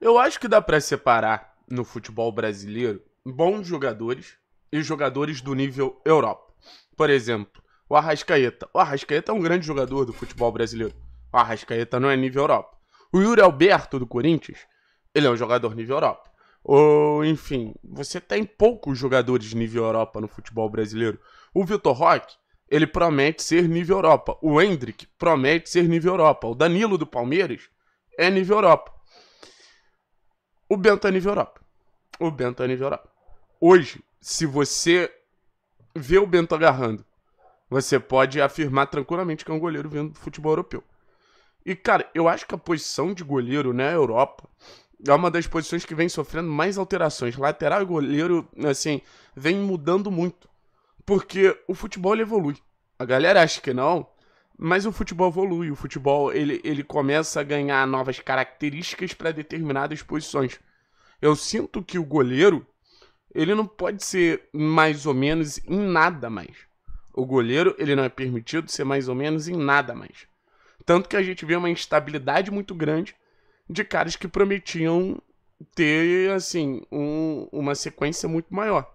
Eu acho que dá para separar no futebol brasileiro bons jogadores e jogadores do nível Europa. Por exemplo, o Arrascaeta. O Arrascaeta é um grande jogador do futebol brasileiro. O Arrascaeta não é nível Europa. O Yuri Alberto do Corinthians, ele é um jogador nível Europa. Ou, enfim, você tem poucos jogadores nível Europa no futebol brasileiro. O Vitor Roque, ele promete ser nível Europa. O Hendrick promete ser nível Europa. O Danilo do Palmeiras é nível Europa. O Bento é nível Europa. O Bento é nível Europa. Hoje, se você vê o Bento agarrando, você pode afirmar tranquilamente que é um goleiro vindo do futebol europeu. E, cara, eu acho que a posição de goleiro na né, Europa é uma das posições que vem sofrendo mais alterações. Lateral e goleiro, assim, vem mudando muito. Porque o futebol evolui. A galera acha que não, mas o futebol evolui, o futebol ele, ele começa a ganhar novas características para determinadas posições. Eu sinto que o goleiro ele não pode ser mais ou menos em nada mais. O goleiro ele não é permitido ser mais ou menos em nada mais. Tanto que a gente vê uma instabilidade muito grande de caras que prometiam ter assim um, uma sequência muito maior.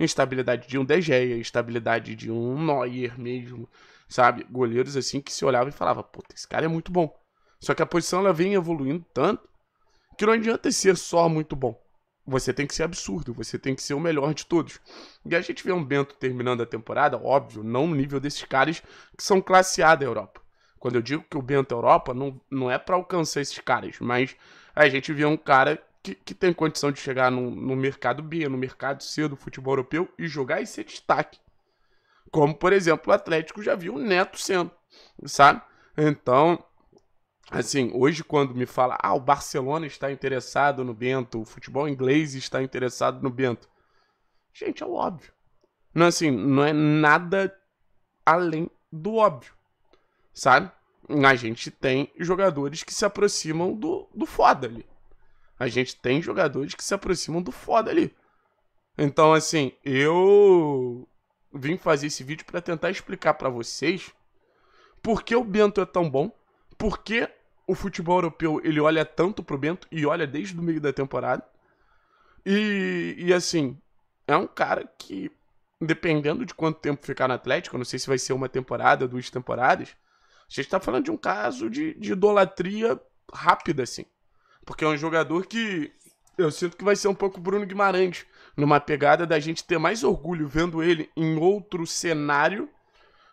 Instabilidade de um De Gea, instabilidade de um Neuer mesmo sabe? Goleiros assim que se olhava e falava, puta, esse cara é muito bom. Só que a posição ela vem evoluindo tanto que não adianta ser só muito bom. Você tem que ser absurdo, você tem que ser o melhor de todos. E a gente vê um Bento terminando a temporada, óbvio, não no nível desses caras que são classe A da Europa. Quando eu digo que o Bento é Europa, não, não é para alcançar esses caras, mas a gente vê um cara que, que tem condição de chegar no, no mercado B, no mercado C do futebol europeu e jogar e ser destaque. Como, por exemplo, o Atlético já viu o Neto sendo, sabe? Então, assim, hoje quando me fala, ah, o Barcelona está interessado no Bento, o futebol inglês está interessado no Bento. Gente, é óbvio. Não, é assim, não é nada além do óbvio, sabe? A gente tem jogadores que se aproximam do, do foda ali. A gente tem jogadores que se aproximam do foda ali. Então, assim, eu vim fazer esse vídeo para tentar explicar para vocês por que o Bento é tão bom, por que o futebol europeu ele olha tanto pro Bento e olha desde o meio da temporada. E, e assim, é um cara que, dependendo de quanto tempo ficar no Atlético, não sei se vai ser uma temporada, duas temporadas, a gente tá falando de um caso de, de idolatria rápida, assim. Porque é um jogador que eu sinto que vai ser um pouco Bruno Guimarães numa pegada da gente ter mais orgulho vendo ele em outro cenário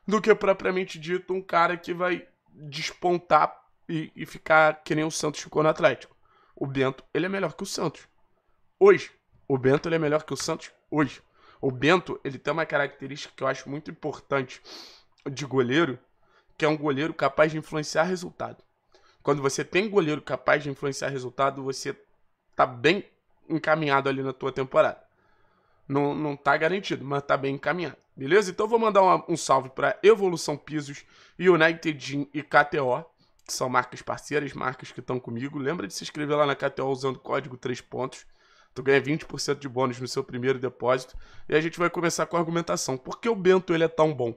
do que propriamente dito um cara que vai despontar e, e ficar que nem o Santos ficou no Atlético. O Bento, ele é melhor que o Santos. Hoje. O Bento, ele é melhor que o Santos hoje. O Bento, ele tem uma característica que eu acho muito importante de goleiro, que é um goleiro capaz de influenciar resultado. Quando você tem goleiro capaz de influenciar resultado, você tá bem encaminhado ali na tua temporada. Não, não tá garantido, mas tá bem encaminhado. Beleza? Então vou mandar uma, um salve para Evolução Pisos, United Gym e KTO, que são marcas parceiras, marcas que estão comigo. Lembra de se inscrever lá na KTO usando o código 3 pontos. Tu ganha 20% de bônus no seu primeiro depósito. E a gente vai começar com a argumentação. Por que o Bento ele é tão bom?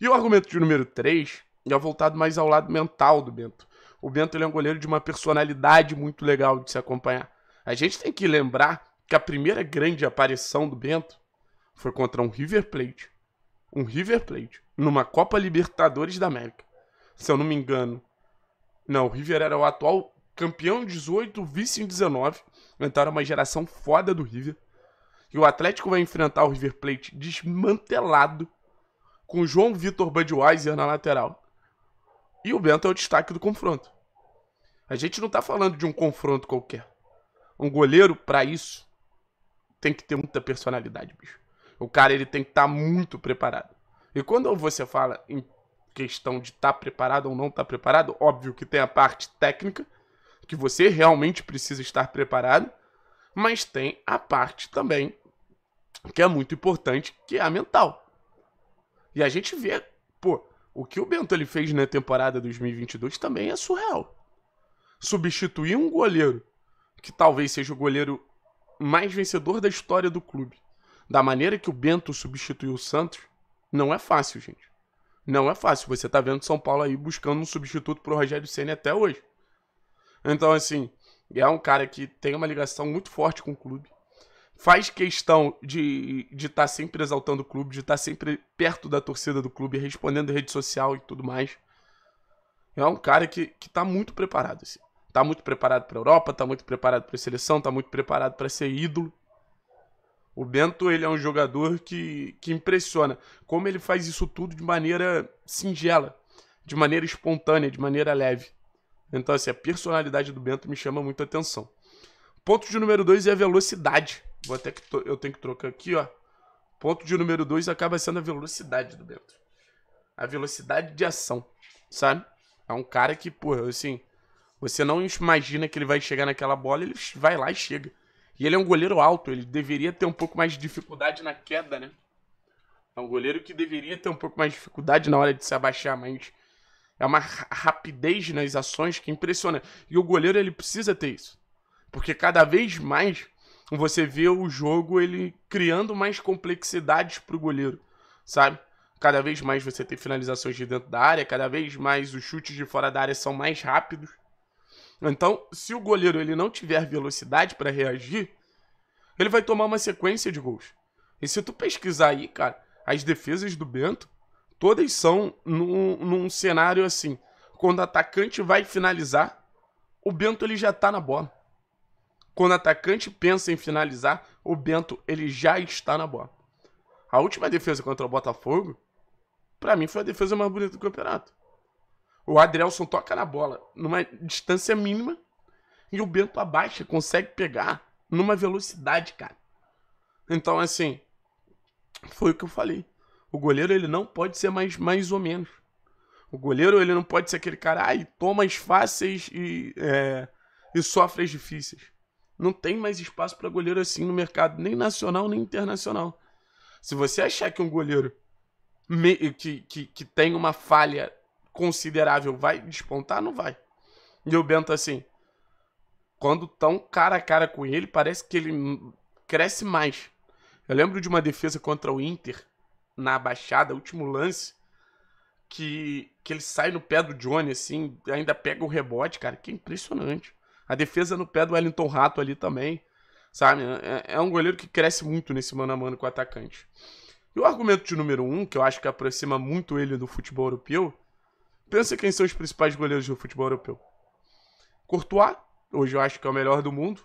E o argumento de número 3 é voltado mais ao lado mental do Bento. O Bento ele é um goleiro de uma personalidade muito legal de se acompanhar. A gente tem que lembrar que a primeira grande aparição do Bento foi contra um River Plate. Um River Plate, numa Copa Libertadores da América. Se eu não me engano. Não, o River era o atual campeão 18, vice em 19. Entraram uma geração foda do River. E o Atlético vai enfrentar o River Plate desmantelado com o João Vitor Budweiser na lateral. E o Bento é o destaque do confronto. A gente não tá falando de um confronto qualquer. Um goleiro, para isso, tem que ter muita personalidade, bicho. O cara, ele tem que estar tá muito preparado. E quando você fala em questão de estar tá preparado ou não estar tá preparado, óbvio que tem a parte técnica, que você realmente precisa estar preparado, mas tem a parte também que é muito importante, que é a mental. E a gente vê, pô, o que o Bento ele fez na temporada 2022 também é surreal. Substituir um goleiro que talvez seja o goleiro mais vencedor da história do clube. Da maneira que o Bento substituiu o Santos, não é fácil, gente. Não é fácil. Você tá vendo São Paulo aí buscando um substituto pro Rogério Ceni até hoje. Então, assim, é um cara que tem uma ligação muito forte com o clube. Faz questão de estar de tá sempre exaltando o clube, de estar tá sempre perto da torcida do clube, respondendo rede social e tudo mais. É um cara que, que tá muito preparado. Assim. Tá muito preparado para a Europa, tá muito preparado para a seleção, tá muito preparado para ser ídolo. O Bento, ele é um jogador que, que impressiona. Como ele faz isso tudo de maneira singela, de maneira espontânea, de maneira leve. Então, assim, a personalidade do Bento me chama muito atenção. Ponto de número 2 é a velocidade. Vou até que eu tenho que trocar aqui, ó. Ponto de número 2 acaba sendo a velocidade do Bento. A velocidade de ação, sabe? É um cara que, porra, assim, você não imagina que ele vai chegar naquela bola, ele vai lá e chega. E ele é um goleiro alto, ele deveria ter um pouco mais de dificuldade na queda, né? É um goleiro que deveria ter um pouco mais de dificuldade na hora de se abaixar, mas é uma rapidez nas ações que impressiona. E o goleiro ele precisa ter isso. Porque cada vez mais você vê o jogo ele criando mais complexidades para o goleiro, sabe? Cada vez mais você tem finalizações de dentro da área, cada vez mais os chutes de fora da área são mais rápidos. Então, se o goleiro ele não tiver velocidade para reagir, ele vai tomar uma sequência de gols. E se tu pesquisar aí, cara, as defesas do Bento, todas são num, num cenário assim. Quando o atacante vai finalizar, o Bento ele já está na bola. Quando o atacante pensa em finalizar, o Bento ele já está na bola. A última defesa contra o Botafogo, para mim foi a defesa mais bonita do campeonato. O Adrielson toca na bola numa distância mínima e o Bento abaixa, consegue pegar numa velocidade, cara. Então, assim, foi o que eu falei. O goleiro, ele não pode ser mais, mais ou menos. O goleiro, ele não pode ser aquele cara, ai, toma as fáceis e, é, e sofre as difíceis. Não tem mais espaço para goleiro assim no mercado, nem nacional, nem internacional. Se você achar que um goleiro que, que, que tem uma falha considerável vai despontar? Não vai. E o Bento, assim, quando tão cara a cara com ele, parece que ele cresce mais. Eu lembro de uma defesa contra o Inter na baixada, último lance, que, que ele sai no pé do Johnny, assim, ainda pega o rebote, cara, que é impressionante. A defesa no pé do Wellington Rato ali também, sabe? É, é um goleiro que cresce muito nesse mano a mano com o atacante. E o argumento de número um, que eu acho que aproxima muito ele do futebol europeu, Pensa quem são os principais goleiros do futebol europeu. Courtois, hoje eu acho que é o melhor do mundo.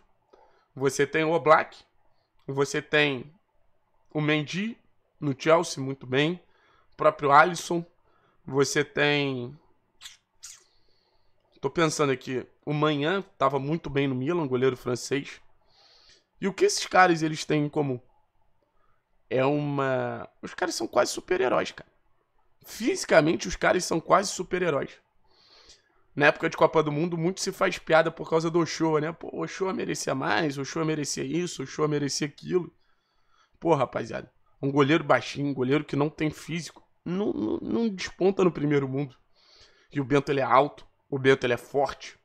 Você tem o Oblak, você tem o Mendy no Chelsea, muito bem. O próprio Alisson, você tem Tô pensando aqui, o Manhã tava muito bem no Milan, goleiro francês. E o que esses caras eles têm em comum? É uma. Os caras são quase super-heróis, cara. Fisicamente, os caras são quase super-heróis. Na época de Copa do Mundo, muito se faz piada por causa do Oshua, né? Pô, Ochoa merecia mais, Oshua merecia isso, Oshua merecia aquilo. Pô, rapaziada, um goleiro baixinho, um goleiro que não tem físico, não, não, não desponta no primeiro mundo. E o Bento, ele é alto, o Bento, ele é forte.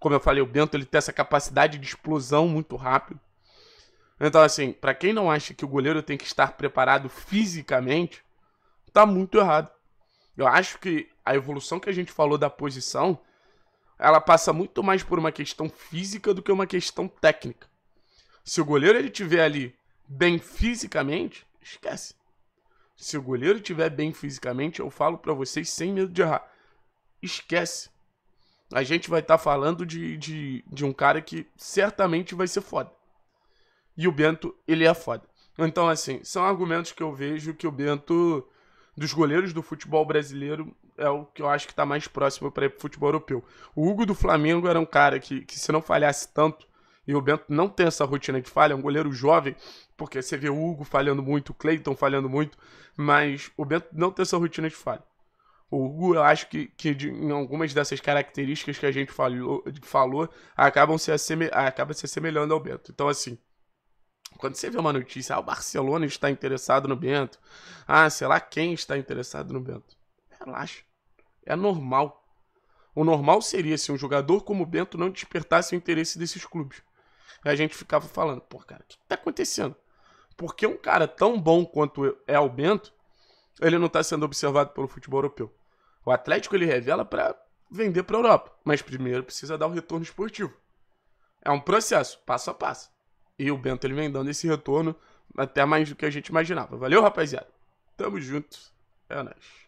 Como eu falei, o Bento, ele tem essa capacidade de explosão muito rápido. Então, assim, para quem não acha que o goleiro tem que estar preparado fisicamente, tá muito errado. Eu acho que a evolução que a gente falou da posição, ela passa muito mais por uma questão física do que uma questão técnica. Se o goleiro ele tiver ali bem fisicamente, esquece. Se o goleiro tiver bem fisicamente, eu falo para vocês sem medo de errar. Esquece. A gente vai estar tá falando de, de, de um cara que certamente vai ser foda. E o Bento, ele é foda. Então, assim, são argumentos que eu vejo que o Bento dos goleiros do futebol brasileiro é o que eu acho que está mais próximo para o futebol europeu. O Hugo do Flamengo era um cara que, que se não falhasse tanto, e o Bento não tem essa rotina de falha, é um goleiro jovem, porque você vê o Hugo falhando muito, o Cleiton falhando muito, mas o Bento não tem essa rotina de falha. O Hugo, eu acho que, que de, em algumas dessas características que a gente falou, falou acabam se acaba se assemelhando ao Bento. Então, assim, quando você vê uma notícia, ah, o Barcelona está interessado no Bento. Ah, sei lá quem está interessado no Bento. Relaxa. É normal. O normal seria se um jogador como o Bento não despertasse o interesse desses clubes. E a gente ficava falando, pô, cara, o que está acontecendo? Por que um cara tão bom quanto é o Bento, ele não está sendo observado pelo futebol europeu? O Atlético ele revela para vender para a Europa, mas primeiro precisa dar o um retorno esportivo. É um processo, passo a passo. E o Bento ele vem dando esse retorno até mais do que a gente imaginava. Valeu, rapaziada. Tamo junto. É nóis.